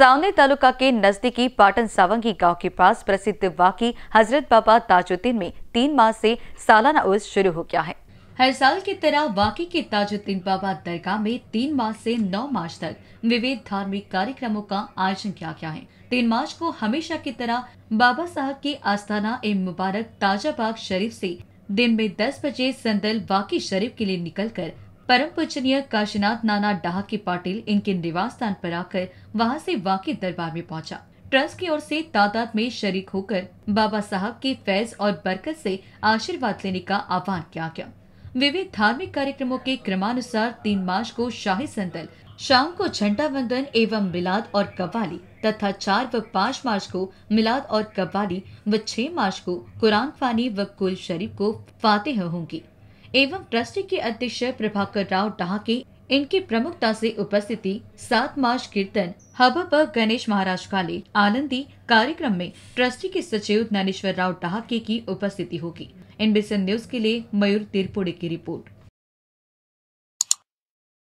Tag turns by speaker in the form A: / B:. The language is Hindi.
A: सावने तालुका के नजदीकी पाटन सावंगी गांव के पास प्रसिद्ध वाकी हजरत बाबा ताजुद्दीन में तीन माह से सालाना उर्स शुरू हो गया है हर साल की तरह वाकी के ताजुद्दीन बाबा दरगाह में तीन मार्च से नौ मार्च तक विविध धार्मिक कार्यक्रमों का आयोजन किया गया है तीन मार्च को हमेशा की तरह बाबा साहब की आस्थाना एवं मुबारक ताजाबाग शरीफ ऐसी दिन में दस बजे संदल वाकी शरीफ के लिए निकलकर परम पूजनीय काशीनाथ नाना डहा के पाटिल इनके निवास स्थान पर आकर वहां से वाकई दरबार में पहुंचा ट्रस्ट की ओर से तादाद में शरीक होकर बाबा साहब के फैज और बरकत से आशीर्वाद लेने का आह्वान किया गया विविध धार्मिक कार्यक्रमों के क्रमानुसार तीन मार्च को शाही संदल शाम को झंडा वंदन एवं मिलाद और कव्वाली तथा चार व पाँच मार्च को मिलाद और कव्वाली व छह मार्च को कुरान फानी व कुल शरीफ को फातेह होंगी एवं ट्रस्टी के अध्यक्ष प्रभाकर राव के इनकी प्रमुखता से उपस्थिति सात मार्च कीर्तन हब गणेश महाराज काले आनंदी कार्यक्रम में ट्रस्टी के सचिव ज्ञानेश्वर राव डहाके की उपस्थिति होगी इनबीसी न्यूज के लिए मयूर तिरपुड़े की रिपोर्ट